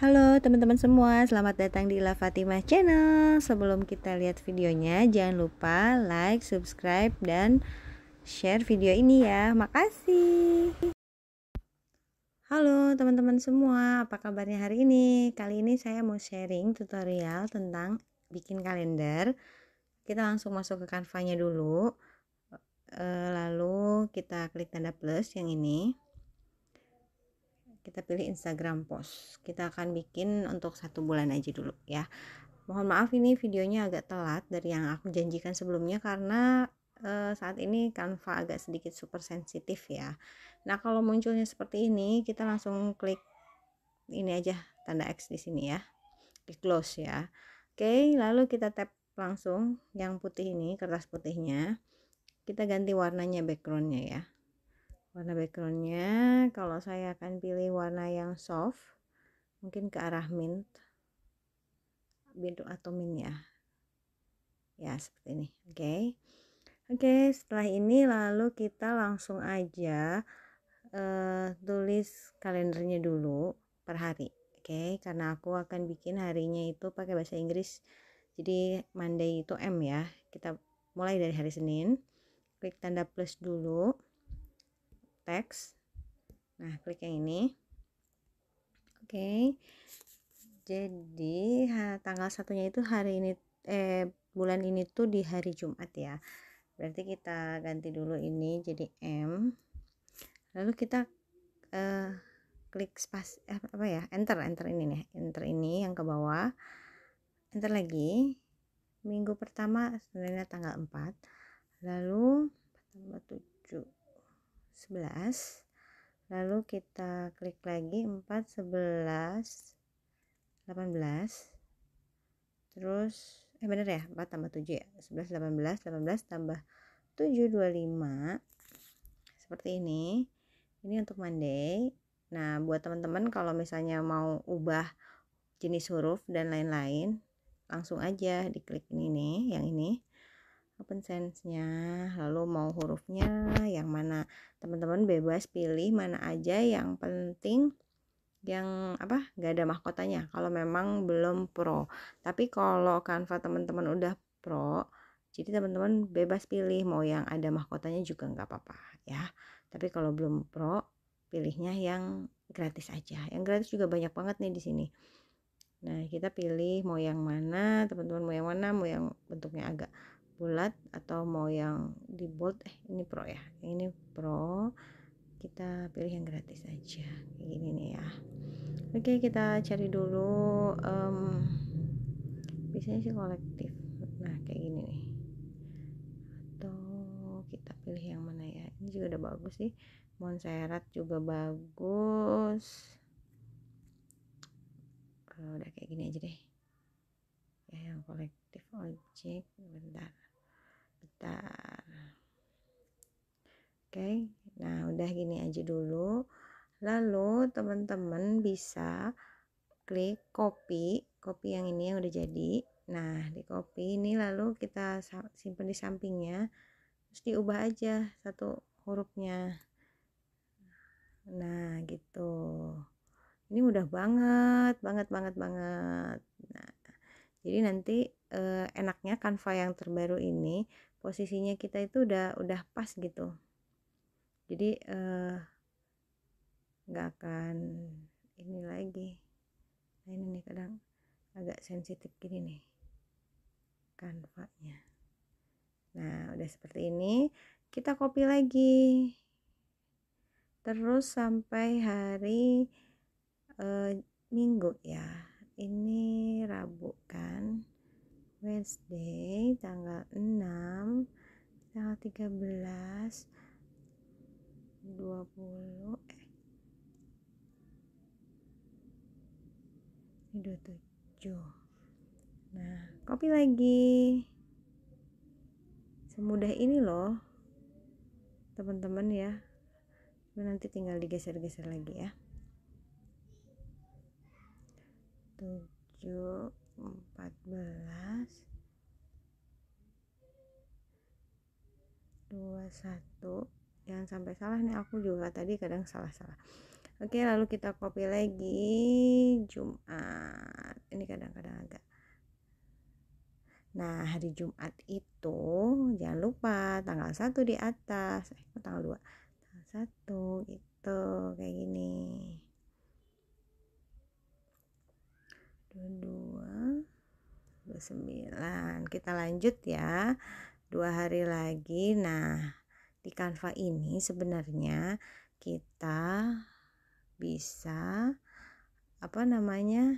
Halo teman-teman semua, selamat datang di La Fatimah Channel. Sebelum kita lihat videonya, jangan lupa like, subscribe, dan share video ini ya. Makasih. Halo teman-teman semua, apa kabarnya hari ini? Kali ini saya mau sharing tutorial tentang bikin kalender. Kita langsung masuk ke kanvanya dulu. Eh, lalu kita klik tanda plus yang ini kita pilih Instagram post kita akan bikin untuk satu bulan aja dulu ya mohon maaf ini videonya agak telat dari yang aku janjikan sebelumnya karena e, saat ini Canva agak sedikit super sensitif ya nah kalau munculnya seperti ini kita langsung klik ini aja tanda X di sini ya di close ya oke lalu kita tap langsung yang putih ini kertas putihnya kita ganti warnanya backgroundnya ya warna backgroundnya kalau saya akan pilih warna yang soft mungkin ke arah mint biru atau mint ya ya seperti ini oke okay. oke okay, setelah ini lalu kita langsung aja uh, tulis kalendernya dulu per hari oke okay? karena aku akan bikin harinya itu pakai bahasa Inggris jadi Monday itu M ya kita mulai dari hari Senin klik tanda plus dulu teks nah klik yang ini oke okay. jadi tanggal satunya itu hari ini eh bulan ini tuh di hari Jumat ya berarti kita ganti dulu ini jadi M lalu kita eh, klik spasi eh, apa ya enter enter ini nih enter ini yang ke bawah enter lagi minggu pertama sebenarnya tanggal 4 lalu tanggal 7 11 lalu kita klik lagi 4 11 18 terus eh bener ya 4 tambah 7 ya 11 18 18 tambah 7 25 seperti ini ini untuk Monday nah buat teman-teman kalau misalnya mau ubah jenis huruf dan lain-lain langsung aja diklik ini nih yang ini open sense-nya lalu mau hurufnya yang mana teman-teman bebas pilih mana aja yang penting yang apa nggak ada mahkotanya kalau memang belum pro tapi kalau kanva teman-teman udah pro jadi teman-teman bebas pilih mau yang ada mahkotanya juga nggak apa-apa ya tapi kalau belum pro pilihnya yang gratis aja yang gratis juga banyak banget nih di sini nah kita pilih mau yang mana teman-teman mau yang mana mau yang bentuknya agak bulat atau mau yang di bold eh ini pro ya ini pro kita pilih yang gratis aja kayak gini nih ya oke kita cari dulu um, biasanya sih kolektif nah kayak gini nih atau kita pilih yang mana ya ini juga udah bagus sih monserat juga bagus kalau udah kayak gini aja deh ya yang kolektif objek bentar sebentar oke okay. nah udah gini aja dulu lalu teman-teman bisa klik copy copy yang ini yang udah jadi nah di copy ini lalu kita simpan di sampingnya terus diubah aja satu hurufnya nah gitu ini mudah banget banget banget banget nah jadi nanti eh, enaknya kanva yang terbaru ini posisinya kita itu udah udah pas gitu jadi eh, nggak uh, akan ini lagi nah ini nih kadang agak sensitif gini nih kanvanya nah udah seperti ini kita copy lagi terus sampai hari uh, minggu ya ini Rabu kan Wednesday tanggal 6 tanggal 13 20 eh 27 nah copy lagi semudah ini loh teman-teman ya nanti tinggal digeser-geser lagi ya 7 14 21 jangan sampai salah nih aku juga tadi kadang salah-salah oke lalu kita copy lagi Jumat ini kadang-kadang agak nah hari Jumat itu jangan lupa tanggal 1 di atas eh tanggal 2 tanggal 1 gitu 29 kita lanjut ya dua hari lagi nah di kanva ini sebenarnya kita bisa apa namanya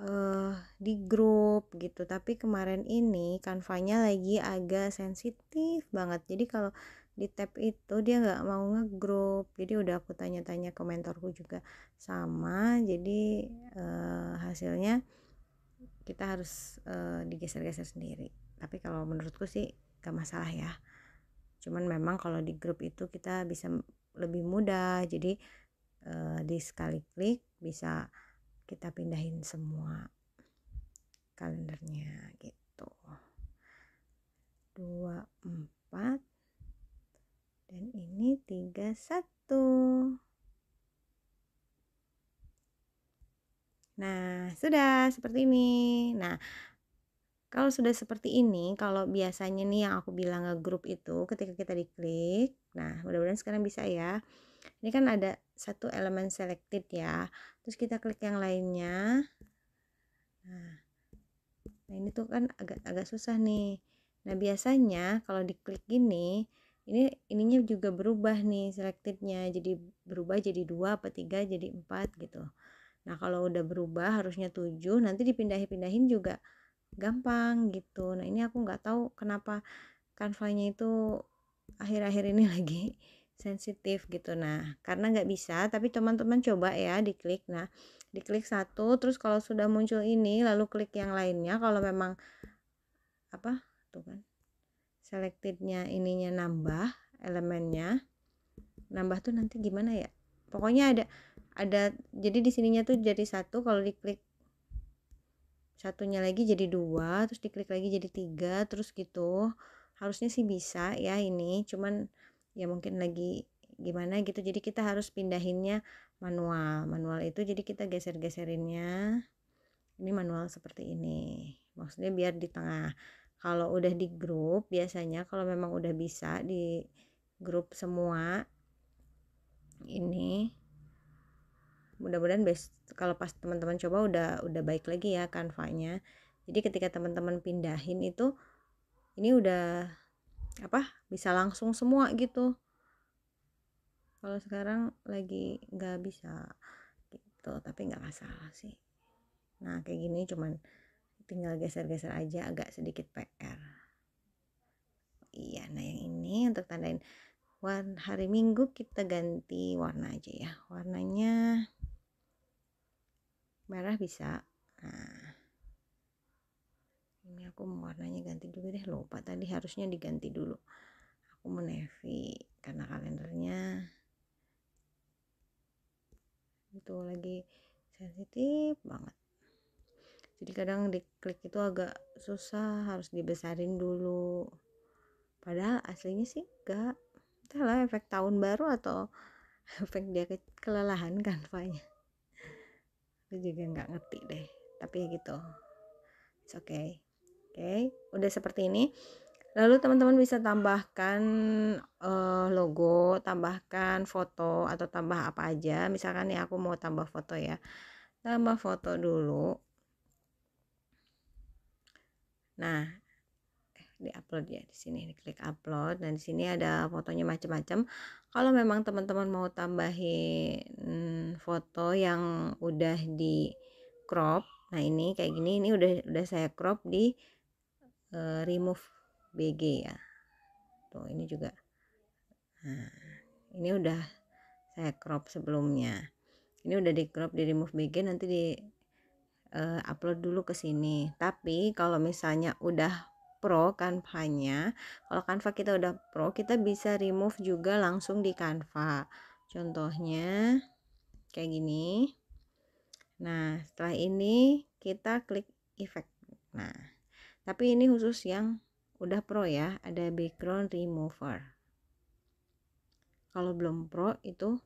uh, di grup gitu tapi kemarin ini kanvanya lagi agak sensitif banget jadi kalau di tab itu dia nggak mau ngegrup jadi udah aku tanya-tanya ke mentorku juga sama jadi uh, hasilnya kita harus uh, digeser-geser sendiri tapi kalau menurutku sih gak masalah ya cuman memang kalau di grup itu kita bisa lebih mudah jadi uh, di sekali klik bisa kita pindahin semua kalendernya gitu dua empat dan ini tiga satu Nah, sudah seperti ini. Nah, kalau sudah seperti ini, kalau biasanya nih yang aku bilang ke grup itu ketika kita diklik. Nah, mudah-mudahan sekarang bisa ya. Ini kan ada satu elemen selected ya. Terus kita klik yang lainnya. Nah, nah, ini tuh kan agak agak susah nih. Nah, biasanya kalau diklik gini, ini ininya juga berubah nih selectednya. Jadi berubah jadi dua apa tiga jadi empat gitu. Nah, kalau udah berubah harusnya 7, nanti dipindahin pindahin juga gampang gitu. Nah, ini aku nggak tahu kenapa kanvanya itu akhir-akhir ini lagi sensitif gitu. Nah, karena nggak bisa, tapi teman-teman coba ya diklik. Nah, diklik satu, terus kalau sudah muncul ini, lalu klik yang lainnya. Kalau memang apa tuh kan, selectednya ininya nambah elemennya, nambah tuh nanti gimana ya? Pokoknya ada ada jadi di sininya tuh jadi satu kalau diklik satunya lagi jadi dua terus diklik lagi jadi tiga terus gitu harusnya sih bisa ya ini cuman ya mungkin lagi gimana gitu jadi kita harus pindahinnya manual manual itu jadi kita geser-geserinnya ini manual seperti ini maksudnya biar di tengah kalau udah di grup biasanya kalau memang udah bisa di grup semua ini mudah-mudahan best kalau pas teman-teman coba udah udah baik lagi ya kanvanya jadi ketika teman-teman pindahin itu ini udah apa bisa langsung semua gitu kalau sekarang lagi nggak bisa gitu tapi nggak masalah sih nah kayak gini cuman tinggal geser-geser aja agak sedikit PR iya nah yang ini untuk tandain warna hari minggu kita ganti warna aja ya warnanya merah bisa nah ini aku warnanya ganti dulu deh lupa tadi harusnya diganti dulu aku mau navy karena kalendernya itu lagi sensitif banget jadi kadang diklik itu agak susah harus dibesarin dulu padahal aslinya sih enggak entahlah efek tahun baru atau efek dia kelelahan kanvanya aku juga nggak ngerti deh tapi ya gitu it's okay oke okay. udah seperti ini lalu teman-teman bisa tambahkan uh, logo tambahkan foto atau tambah apa aja misalkan ya aku mau tambah foto ya tambah foto dulu nah di upload ya di sini klik upload dan di sini ada fotonya macam-macam kalau memang teman-teman mau tambahin foto yang udah di crop nah ini kayak gini ini udah udah saya crop di uh, remove BG ya tuh ini juga nah ini udah saya crop sebelumnya ini udah di crop di remove BG nanti di uh, upload dulu ke sini tapi kalau misalnya udah pro kanvanya kalau kanva kita udah pro kita bisa remove juga langsung di kanva contohnya kayak gini nah setelah ini kita klik effect nah tapi ini khusus yang udah pro ya ada background remover kalau belum pro itu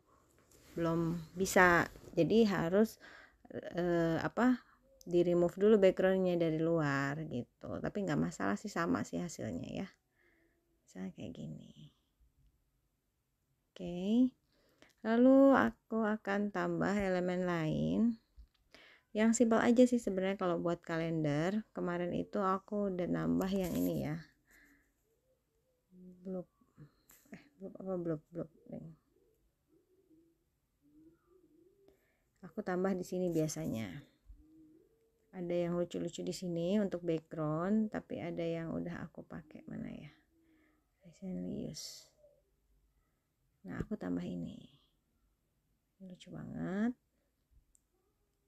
belum bisa jadi harus eh, apa di remove dulu backgroundnya dari luar gitu tapi nggak masalah sih sama sih hasilnya ya misalnya kayak gini oke okay. lalu aku akan tambah elemen lain yang simpel aja sih sebenarnya kalau buat kalender kemarin itu aku udah nambah yang ini ya blok eh blok apa blok blok aku tambah di sini biasanya ada yang lucu-lucu di sini untuk background tapi ada yang udah aku pakai mana ya recently nah aku tambah ini lucu banget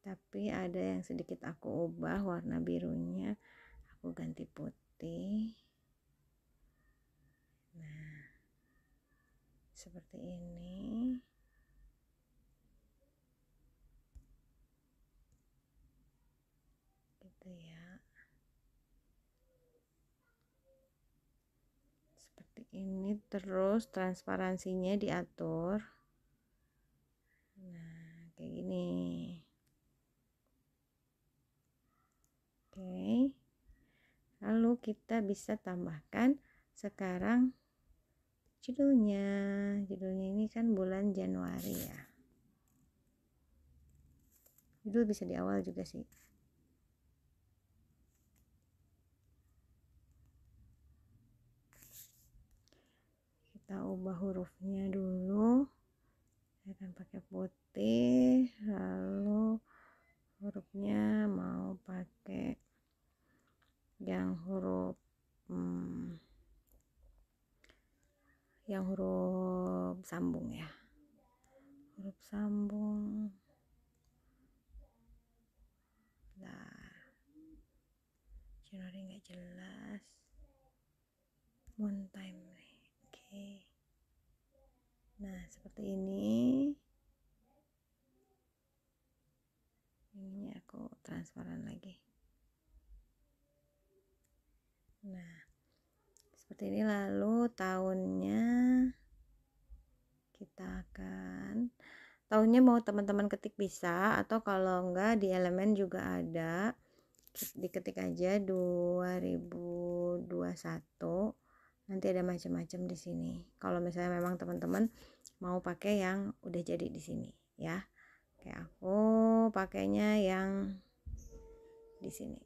tapi ada yang sedikit aku ubah warna birunya aku ganti putih nah seperti ini gitu ya seperti ini terus transparansinya diatur nah kayak gini oke lalu kita bisa tambahkan sekarang judulnya judulnya ini kan bulan Januari ya judul bisa di awal juga sih pakai putih lalu hurufnya mau pakai yang huruf hmm, yang huruf sambung ya huruf sambung nah Jenori nggak jelas one time nih oke okay. nah seperti ini transparan lagi nah seperti ini lalu tahunnya kita akan tahunnya mau teman-teman ketik bisa atau kalau enggak di elemen juga ada diketik aja 2021 nanti ada macam-macam di sini kalau misalnya memang teman-teman mau pakai yang udah jadi di sini ya kayak aku pakainya yang di sini.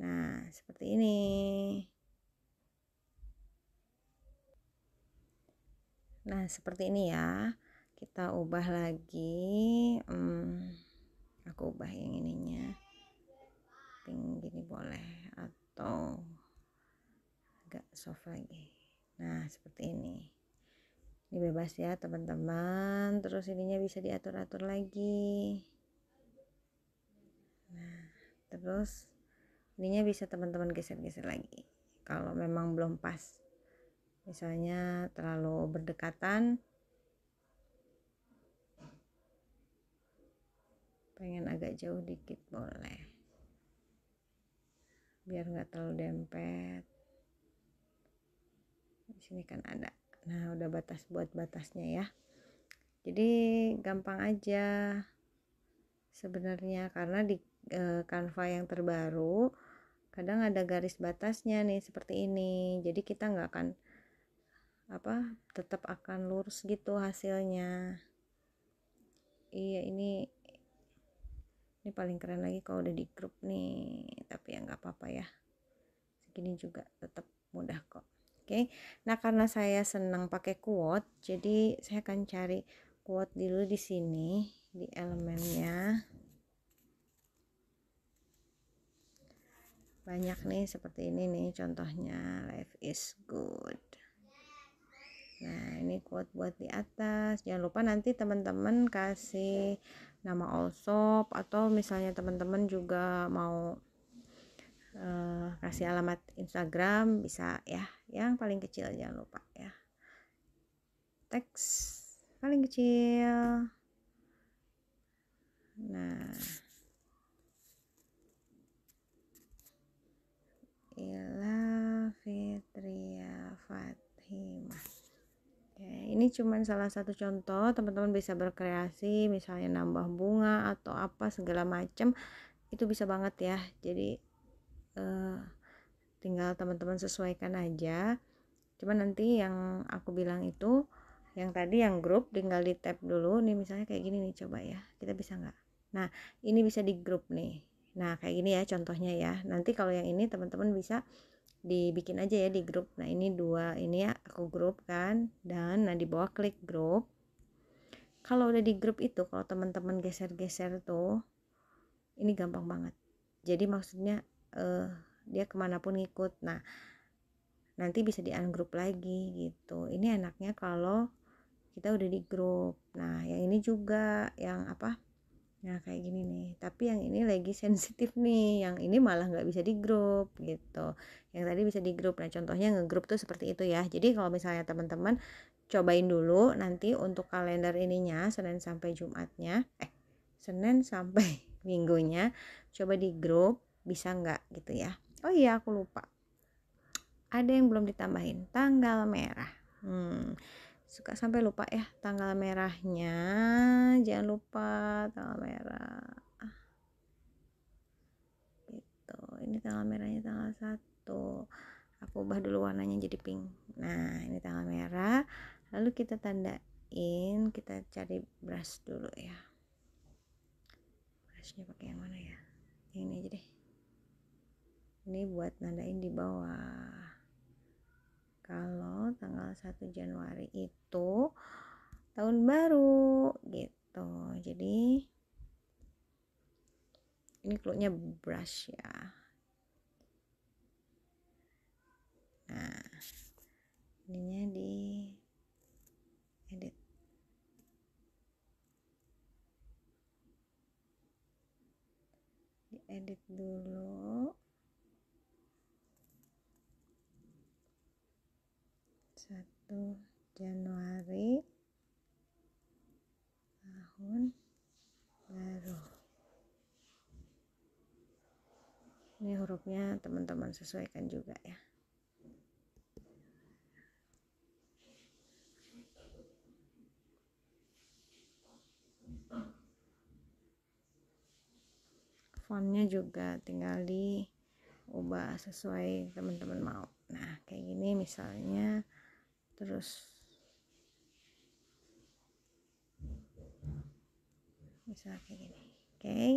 Nah, seperti ini. Nah, seperti ini ya. Kita ubah lagi. Hmm, aku ubah yang ininya. Pink gini boleh atau agak soft lagi. Nah, seperti ini. Ini bebas ya, teman-teman. Terus ininya bisa diatur-atur lagi terus ininya bisa teman-teman geser-geser lagi kalau memang belum pas misalnya terlalu berdekatan pengen agak jauh dikit boleh biar nggak terlalu dempet di sini kan ada nah udah batas buat batasnya ya jadi gampang aja sebenarnya karena di e, eh, kanva yang terbaru kadang ada garis batasnya nih seperti ini jadi kita nggak akan apa tetap akan lurus gitu hasilnya iya ini ini paling keren lagi kalau udah di grup nih tapi ya nggak apa-apa ya segini juga tetap mudah kok oke okay? nah karena saya senang pakai quote jadi saya akan cari quote dulu di sini di elemennya banyak nih seperti ini nih contohnya life is good nah ini quote buat di atas jangan lupa nanti teman-teman kasih nama all atau misalnya teman-teman juga mau uh, kasih alamat Instagram bisa ya yang paling kecil jangan lupa ya teks paling kecil nah Ila Fitria Fatimah ya, ini cuman salah satu contoh teman-teman bisa berkreasi misalnya nambah bunga atau apa segala macam itu bisa banget ya jadi eh, tinggal teman-teman sesuaikan aja Cuma nanti yang aku bilang itu yang tadi yang grup tinggal di tab dulu nih misalnya kayak gini nih coba ya kita bisa nggak nah ini bisa di grup nih Nah, kayak gini ya contohnya ya. Nanti kalau yang ini teman-teman bisa dibikin aja ya di grup. Nah, ini dua ini ya aku grup kan dan nah di bawah klik grup. Kalau udah di grup itu kalau teman-teman geser-geser tuh ini gampang banget. Jadi maksudnya eh dia kemanapun ngikut. Nah, nanti bisa di ungroup lagi gitu. Ini enaknya kalau kita udah di grup. Nah, yang ini juga yang apa? Nah kayak gini nih, tapi yang ini lagi sensitif nih, yang ini malah nggak bisa di grup gitu. Yang tadi bisa di grup. Nah contohnya nge ngegrup tuh seperti itu ya. Jadi kalau misalnya teman-teman cobain dulu nanti untuk kalender ininya Senin sampai Jumatnya, eh Senin sampai Minggunya, coba di grup bisa nggak gitu ya. Oh iya aku lupa. Ada yang belum ditambahin tanggal merah. Hmm suka sampai lupa ya tanggal merahnya jangan lupa tanggal merah gitu ini tanggal merahnya tanggal satu aku ubah dulu warnanya jadi pink nah ini tanggal merah lalu kita tandain kita cari brush dulu ya brushnya pakai yang mana ya ini aja deh ini buat nandain di bawah kalau tanggal 1 Januari itu tahun baru gitu jadi ini clue brush ya ini hurufnya teman-teman sesuaikan juga ya fontnya juga tinggal di ubah sesuai teman-teman mau nah kayak gini misalnya terus misalnya kayak gini oke okay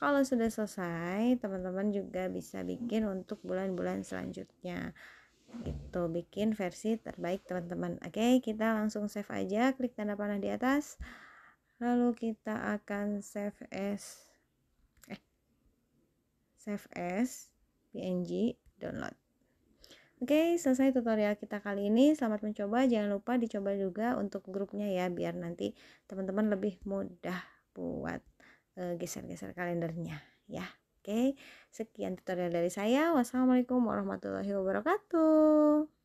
kalau sudah selesai teman-teman juga bisa bikin untuk bulan-bulan selanjutnya gitu bikin versi terbaik teman-teman oke okay, kita langsung save aja klik tanda panah di atas lalu kita akan save as eh save as png download oke okay, selesai tutorial kita kali ini selamat mencoba jangan lupa dicoba juga untuk grupnya ya biar nanti teman-teman lebih mudah buat Eh, geser-geser kalendernya ya oke sekian tutorial dari saya wassalamualaikum warahmatullahi wabarakatuh